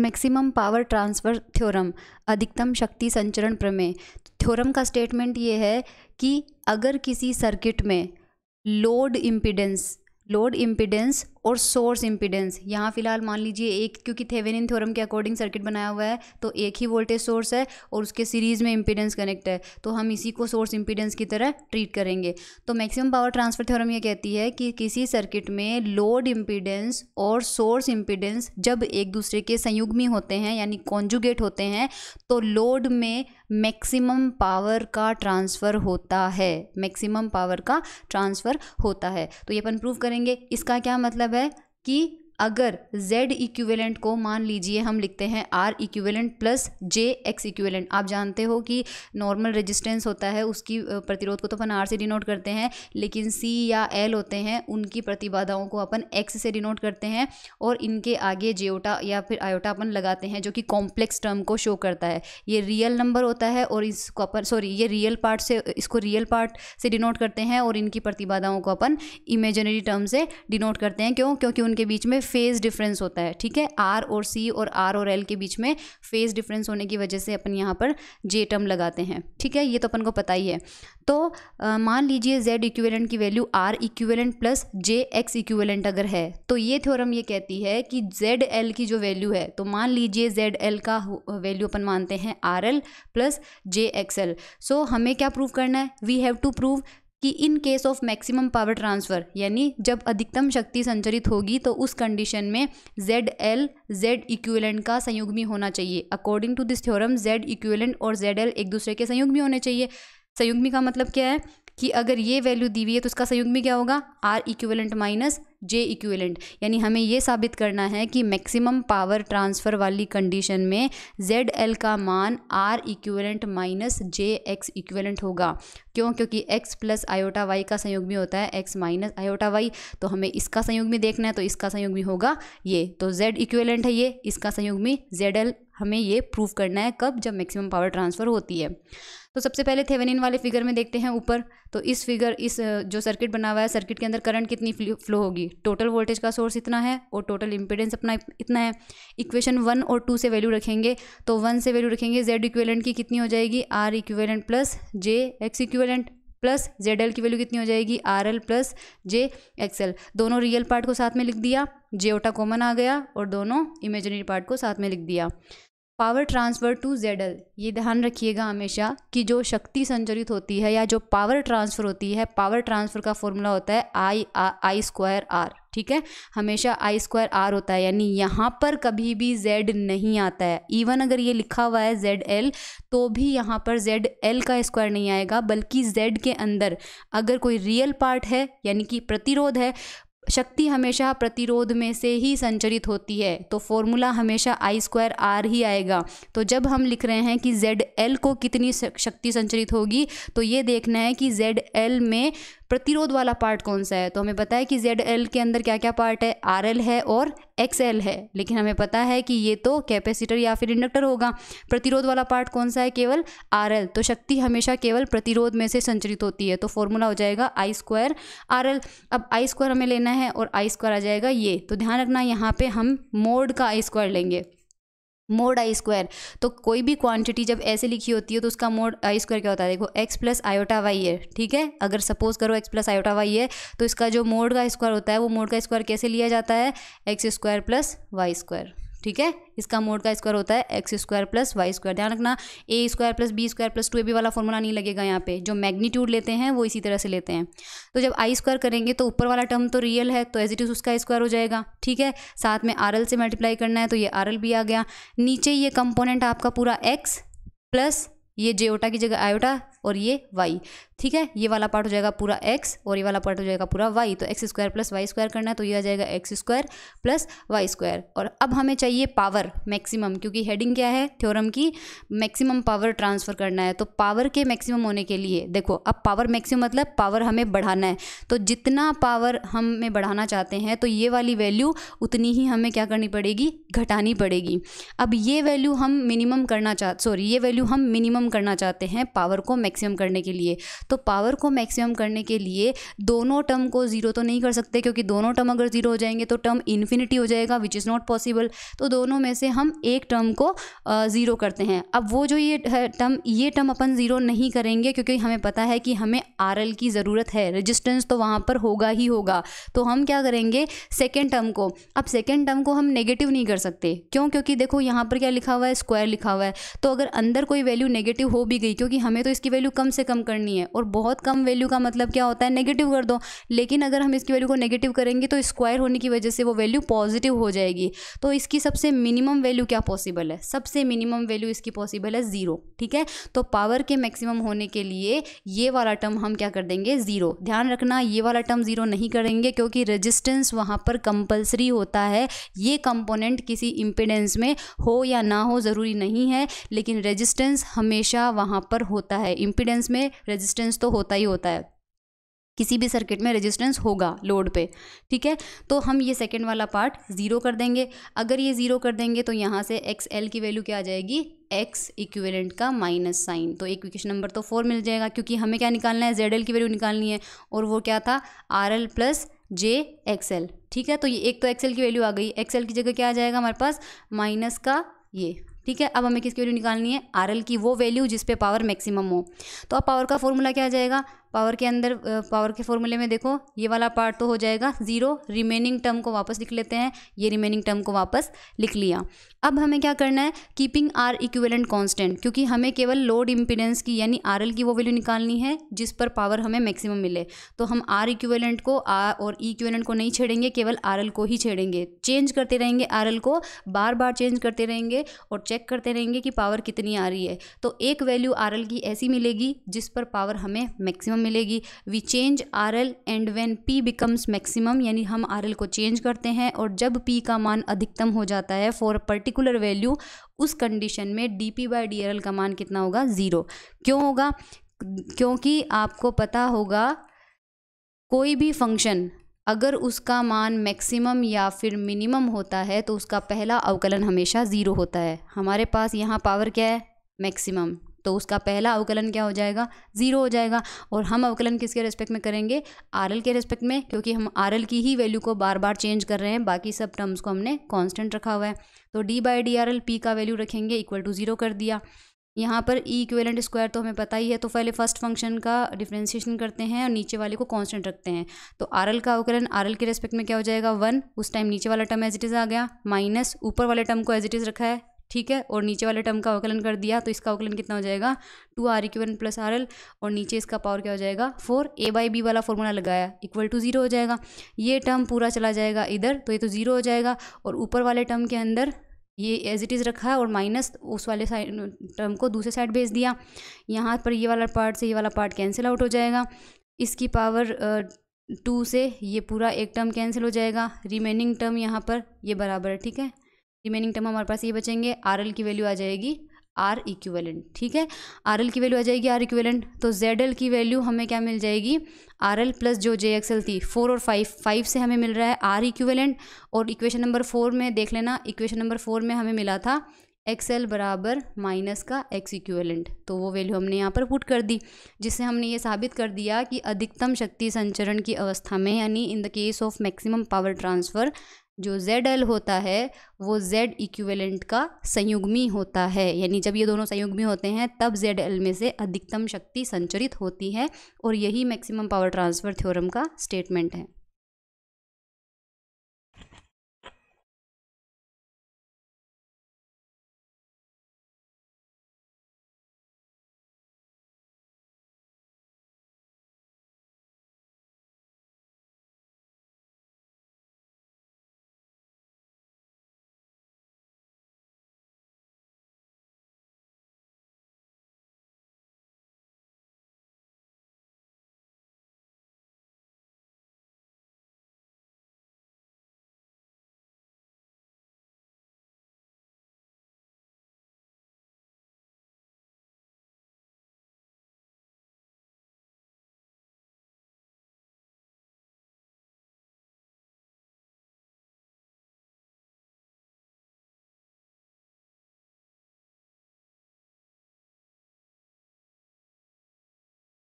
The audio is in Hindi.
मैक्सिमम पावर ट्रांसफ़र थ्योरम अधिकतम शक्ति संचरण प्रमेय थ्योरम का स्टेटमेंट ये है कि अगर किसी सर्किट में लोड इम्पिडेंस लोड इम्पिडेंस और सोर्स इम्पिडेंस यहाँ फिलहाल मान लीजिए एक क्योंकि थेवेनिन थ्योरम के अकॉर्डिंग सर्किट बनाया हुआ है तो एक ही वोल्टेज सोर्स है और उसके सीरीज़ में इम्पिडेंस कनेक्ट है तो हम इसी को सोर्स इम्पीडेंस की तरह ट्रीट करेंगे तो मैक्सिमम पावर ट्रांसफर थ्योरम ये कहती है कि किसी सर्किट में लोड इम्पीडेंस और सोर्स इम्पिडेंस जब एक दूसरे के संयुग्मी होते हैं यानी कॉन्जुगेट होते हैं तो लोड में मैक्सिमम पावर का ट्रांसफ़र होता है मैक्सिमम पावर का ट्रांसफ़र होता है तो ये अपन प्रूव करेंगे इसका क्या मतलब मतलब है कि अगर Z इक्विवेलेंट को मान लीजिए हम लिखते हैं R equivalent plus J X equivalent आप जानते हो कि नॉर्मल रेजिस्टेंस होता है उसकी प्रतिरोध को तो अपन R से डिनोट करते हैं लेकिन C या L होते हैं उनकी प्रतिबाधाओं को अपन X से डिनोट करते हैं और इनके आगे जेओटा या फिर आयोटा अपन लगाते हैं जो कि कॉम्प्लेक्स टर्म को शो करता है ये रियल नंबर होता है और इसको अपन सॉरी ये रियल पार्ट से इसको रियल पार्ट से डिनोट करते हैं और इनकी प्रतिबाधाओं को अपन इमेजनरी टर्म से डिनोट करते हैं क्यों क्योंकि उनके बीच में फेज़ डिफरेंस होता है ठीक है आर और सी और आर और एल के बीच में फेज़ डिफरेंस होने की वजह से अपन यहाँ पर जे टर्म लगाते हैं ठीक है ये तो अपन को पता ही है तो मान लीजिए जेड इक्विवेलेंट की value R equivalent plus J X equivalent अगर है तो ये थ्योरम ये कहती है कि जेड एल की जो वैल्यू है तो मान लीजिए जेड एल का वैल्यू अपन मानते हैं R L plus J X L so हमें क्या प्रूव करना है वी हैव टू प्रूव कि in case of maximum power transfer यानी जब अधिकतम शक्ति संचरित होगी तो उस कंडीशन में जेड एल जेड इक्वलेंट का संयुग्मी होना चाहिए according to this theorem Z equivalent और जेड एल एक दूसरे के संयुग्मी होने चाहिए संयुग्मी का मतलब क्या है कि अगर ये वैल्यू दी हुई है तो उसका संयुग्मी क्या होगा R equivalent minus J equivalent यानी हमें ये साबित करना है कि मैक्सिमम पावर ट्रांसफ़र वाली कंडीशन में जेड एल का मान R equivalent minus J X equivalent होगा क्यों क्योंकि एक्स प्लस आयोटा वाई का संयोग भी होता है एक्स माइनस आयोटा वाई तो हमें इसका संयोग भी देखना है तो इसका संयोग भी होगा ये तो जेड इक्विवेलेंट है ये इसका संयोग में जेड एल हमें ये प्रूव करना है कब जब मैक्सिमम पावर ट्रांसफ़र होती है तो सबसे पहले थेवेनिन वाले फिगर में देखते हैं ऊपर तो इस फिगर इस जो सर्किट बना हुआ है सर्किट के अंदर करंट कितनी फ्लो होगी टोटल वोल्टेज का सोर्स इतना है और टोटल इम्पिडेंस अपना इतना है इक्वेशन वन और टू से वैल्यू रखेंगे तो वन से वैल्यू रखेंगे जेड इक्वेलेंट की कितनी हो जाएगी R equivalent plus J X equivalent plus Z L की वैल्यू कितनी हो जाएगी R L plus J X L दोनों रियल पार्ट को साथ में लिख दिया जे ओटा कॉमन आ गया और दोनों इमेजनरी पार्ट को साथ में लिख दिया power transfer to Z L ये ध्यान रखिएगा हमेशा कि जो शक्ति संचरित होती है या जो पावर ट्रांसफ़र होती है पावर ट्रांसफ़र का फॉर्मूला होता है आई आई स्क्वायर आर ठीक है हमेशा आई स्क्वायर आर होता है यानी यहाँ पर कभी भी जेड नहीं आता है इवन अगर ये लिखा हुआ है जेड एल तो भी यहाँ पर जेड एल का स्क्वायर नहीं आएगा बल्कि जेड के अंदर अगर कोई रियल पार्ट है यानी कि प्रतिरोध है शक्ति हमेशा प्रतिरोध में से ही संचरित होती है तो फॉर्मूला हमेशा आई स्क्वायर आर ही आएगा तो जब हम लिख रहे हैं कि जेड एल को कितनी शक्ति संचरित होगी तो ये देखना है कि जेड एल में प्रतिरोध वाला पार्ट कौन सा है तो हमें पता है कि जेड एल के अंदर क्या क्या पार्ट है आर एल है और एक्सएल है लेकिन हमें पता है कि ये तो कैपेसिटर या फिर इंडक्टर होगा प्रतिरोध वाला पार्ट कौन सा है केवल आर एल तो शक्ति हमेशा केवल प्रतिरोध में से संचरित होती है तो फॉर्मूला हो जाएगा आई स्क्वायर आर एल अब आई स्क्वायर हमें लेना है और आई स्क्वायर आ जाएगा ये तो ध्यान रखना यहाँ पे हम मोड का आई स्क्वायर लेंगे मोड आई स्क्वायर तो कोई भी क्वांटिटी जब ऐसे लिखी होती है तो उसका मोड आई स्क्वायर क्या होता है देखो एक्स प्लस आयोटा वाई है ठीक है अगर सपोज करो एक्स प्लस आयोटा वाई है तो इसका जो मोड का स्क्वायर होता है वो मोड का स्क्वायर कैसे लिया जाता है X square plus Y square ठीक है इसका मोड का स्क्वायर होता है X square plus Y square ध्यान रखना A square plus B square plus two A B वाला फॉर्मूला नहीं लगेगा यहाँ पे जो मैग्नीट्यूड लेते हैं वो इसी तरह से लेते हैं तो जब आई स्क्वायर करेंगे तो ऊपर वाला टर्म तो रियल है तो एज इट इज़ उसका स्क्वायर हो जाएगा ठीक है साथ में आर एल से मल्टीप्लाई करना है तो ये आर एल भी आ गया नीचे ये कंपोनेंट आपका पूरा एक्स प्लस ये जेओटा की जगह आयोटा और ये वाई ठीक है ये वाला पार्ट हो जाएगा पूरा एक्स और ये वाला पार्ट हो जाएगा पूरा वाई तो X square plus Y square करना है तो ये आ जाएगा X square plus Y square और अब हमें चाहिए पावर मैक्सिमम क्योंकि हेडिंग क्या है थ्योरम की मैक्सिमम पावर ट्रांसफ़र करना है तो पावर के मैक्सिमम होने के लिए देखो अब पावर मैक्सिमम मतलब पावर हमें बढ़ाना है तो जितना पावर हमें बढ़ाना चाहते हैं तो ये वाली वैल्यू उतनी ही हमें क्या करनी पड़ेगी घटानी पड़ेगी अब ये वैल्यू हम मिनिमम करना चाह सॉरी ये वैल्यू हम मिनिमम करना चाहते हैं पावर को मैक्सिमम करने के लिए तो पावर को मैक्सिमम करने के लिए दोनों टर्म को ज़ीरो तो नहीं कर सकते क्योंकि दोनों टर्म अगर ज़ीरो हो जाएंगे तो टर्म इन्फिनिटी हो जाएगा विच इज़ नॉट पॉसिबल तो दोनों में से हम एक टर्म को ज़ीरो करते हैं अब वो जो ये टर्म ये टर्म अपन ज़ीरो नहीं करेंगे क्योंकि हमें पता है कि हमें आर की ज़रूरत है रजिस्टेंस तो वहाँ पर होगा ही होगा तो हम क्या करेंगे सेकेंड टर्म को अब सेकेंड टर्म को हम नेगेटिव नहीं कर सकते क्यों क्योंकि देखो यहाँ पर क्या लिखा हुआ है स्क्वायर लिखा हुआ है तो अगर अंदर कोई वैल्यू नेगेटिव हो भी गई क्योंकि हमें तो इसकी वैल्यू कम से कम करनी है और बहुत कम वैल्यू का मतलब क्या होता है नेगेटिव कर दो लेकिन अगर हम इसकी वैल्यू को नेगेटिव करेंगे तो स्क्वायर होने की वजह से वो वैल्यू पॉजिटिव हो जाएगी तो इसकी सबसे मिनिमम वैल्यू क्या पॉसिबल है सबसे मिनिमम वैल्यू इसकी पॉसिबल है ज़ीरो ठीक है तो पावर के मैक्सिमम होने के लिए ये वाला टर्म हम क्या कर देंगे ज़ीरो ध्यान रखना ये वाला टर्म ज़ीरो नहीं करेंगे क्योंकि रजिस्टेंस वहाँ पर कंपलसरी होता है ये कंपोनेंट किसी इंपिडेंस में हो या ना हो ज़रूरी नहीं है लेकिन रजिस्टेंस हमेशा वहाँ पर होता है इंपिडेंस में रजिस्टेंस रेजिस्टेंस तो होता ही होता है किसी भी सर्किट में रेजिस्टेंस होगा लोड पे ठीक है तो हम ये सेकेंड वाला पार्ट ज़ीरो कर देंगे अगर ये ज़ीरो कर देंगे तो यहाँ से एक्स एल की वैल्यू क्या आ जाएगी एक्स इक्विवेलेंट का माइनस साइन तो इक्वेशन नंबर तो फोर मिल जाएगा क्योंकि हमें क्या निकालना है जेड एल की वैल्यू निकालनी है और वो क्या था R L plus J X L ठीक है तो ये एक तो एक्स एल की वैल्यू आ गई एक्स एल की जगह क्या आ जाएगा हमारे पास माइनस का ये ठीक है अब हमें किसकी वैल्यू निकालनी है आर एल की वो वैल्यू जिस पे पावर मैक्सिमम हो तो अब पावर का फॉर्मूला क्या आ जाएगा पावर के अंदर पावर के फॉर्मूले में देखो ये वाला पार्ट तो हो जाएगा ज़ीरो रिमेनिंग टर्म को वापस लिख लेते हैं ये रिमेनिंग टर्म को वापस लिख लिया अब हमें क्या करना है कीपिंग आर इक्विवेलेंट कांस्टेंट क्योंकि हमें केवल लोड इम्पिडेंस की यानी आर की वो वैल्यू निकालनी है जिस पर पावर हमें मैक्सिमम मिले तो हम आर इक्वेलेंट को आर और ई e इक्वेलेंट को नहीं छेड़ेंगे केवल आर को ही छेड़ेंगे चेंज करते रहेंगे आर को बार बार चेंज करते रहेंगे और चेक करते रहेंगे कि पावर कितनी आ रही है तो एक वैल्यू आर की ऐसी मिलेगी जिस पर पावर हमें मैक्सिमम मिलेगी we change R L and when P becomes maximum यानी हम आर एल को चेंज करते हैं और जब पी का मान अधिकतम हो जाता है फॉर पर्टिकुलर वैल्यू उस कंडीशन में D P by D R L का मान कितना होगा ज़ीरो क्यों होगा क्योंकि आपको पता होगा कोई भी फंक्शन अगर उसका मान मैक्सिमम या फिर मिनिमम होता है तो उसका पहला अवकलन हमेशा ज़ीरो होता है हमारे पास यहाँ पावर क्या है मैक्सिमम तो उसका पहला अवकलन क्या हो जाएगा ज़ीरो हो जाएगा और हम अवकलन किसके रेस्पेक्ट में करेंगे आर के रेस्पेक्ट में क्योंकि हम आर की ही वैल्यू को बार बार चेंज कर रहे हैं बाकी सब टर्म्स को हमने कॉन्स्टेंट रखा हुआ है तो D by D R L P का वैल्यू रखेंगे इक्वल टू ज़ीरो कर दिया यहाँ पर ई इक्वेलेंट स्क्वायर तो हमें पता ही है तो पहले फर्स्ट फंक्शन का डिफ्रेंशिएशन करते हैं और नीचे वाले को कांस्टेंट रखते हैं तो आर एल का अवकलन आर एल के रेस्पेक्ट में क्या हो जाएगा वन उस टाइम नीचे वाला टर्म एज इट इज़ आ गया माइनस ऊपर वाले टर्म को एज इट इज़ रखा है ठीक है और नीचे वाले टर्म का अवकलन कर दिया तो इसका अवकलन कितना हो जाएगा two R equivalent plus R L और नीचे इसका पावर क्या हो जाएगा फोर ए बाई बी वाला फॉर्मूला लगाया इक्वल टू जीरो हो जाएगा ये टर्म पूरा चला जाएगा इधर तो ये तो ज़ीरो हो जाएगा और ऊपर वाले टर्म के अंदर ये एज इट इज़ रखा है और माइनस उस वाले साइड टर्म को दूसरे साइड भेज दिया यहाँ पर ये वाला पार्ट से ये वाला पार्ट कैंसिल आउट हो जाएगा इसकी पावर टू से ये पूरा एक टर्म कैंसिल हो जाएगा रिमेनिंग टर्म यहाँ पर ये बराबर है ठीक है रिमेनिंग टर्म हमारे पास ये बचेंगे आर की वैल्यू आ जाएगी आर इक्वेलेंट ठीक है आर की वैल्यू आ जाएगी आर इक्वेलेंट तो जेड की वैल्यू हमें क्या मिल जाएगी आर एल प्लस जो जे एक्स एल थी फोर और फाइव फाइव से हमें मिल रहा है आर इक्वेलेंट और इक्वेशन नंबर फोर में देख लेना इक्वेशन नंबर फोर में हमें मिला था एक्स एल बराबर माइनस का एक्स इक्वेलेंट तो वो वैल्यू हमने यहाँ पर पुट कर दी जिससे हमने ये साबित कर दिया कि अधिकतम शक्ति संचरण की अवस्था में यानी in the case of maximum power transfer जो जेड एल होता है वो जेड इक्विवेलेंट का संयुग्मी होता है यानी जब ये दोनों संयुग्मी होते हैं तब जेड एल में से अधिकतम शक्ति संचरित होती है और यही मैक्सिमम पावर ट्रांसफ़र थ्योरम का स्टेटमेंट है